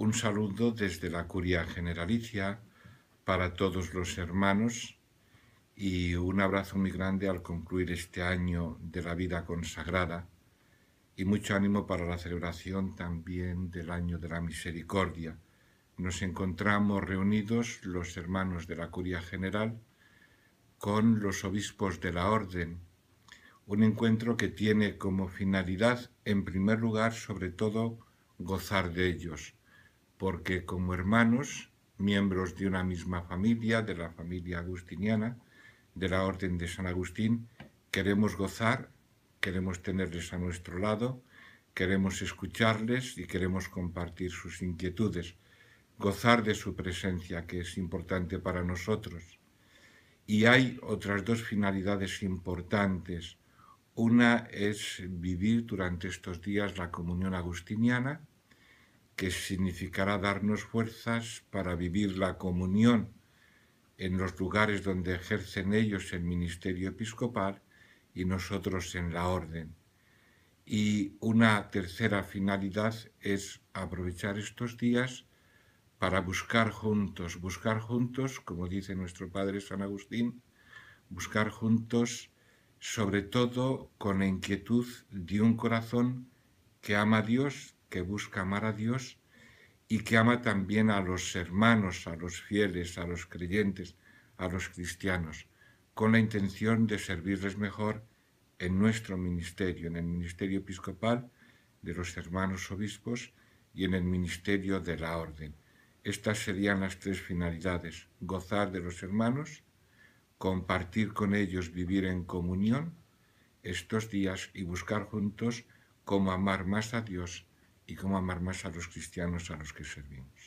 Un saludo desde la Curia Generalicia para todos los hermanos y un abrazo muy grande al concluir este año de la vida consagrada y mucho ánimo para la celebración también del año de la misericordia. Nos encontramos reunidos los hermanos de la Curia General con los obispos de la Orden, un encuentro que tiene como finalidad, en primer lugar, sobre todo, gozar de ellos porque como hermanos, miembros de una misma familia, de la familia agustiniana, de la Orden de San Agustín, queremos gozar, queremos tenerles a nuestro lado, queremos escucharles y queremos compartir sus inquietudes, gozar de su presencia que es importante para nosotros. Y hay otras dos finalidades importantes. Una es vivir durante estos días la comunión agustiniana que significará darnos fuerzas para vivir la comunión en los lugares donde ejercen ellos el ministerio episcopal y nosotros en la orden. Y una tercera finalidad es aprovechar estos días para buscar juntos, buscar juntos, como dice nuestro Padre San Agustín, buscar juntos sobre todo con la inquietud de un corazón que ama a Dios que busca amar a Dios y que ama también a los hermanos, a los fieles, a los creyentes, a los cristianos, con la intención de servirles mejor en nuestro ministerio, en el ministerio episcopal de los hermanos obispos y en el ministerio de la orden. Estas serían las tres finalidades, gozar de los hermanos, compartir con ellos, vivir en comunión estos días y buscar juntos cómo amar más a Dios y cómo amar más a los cristianos a los que servimos.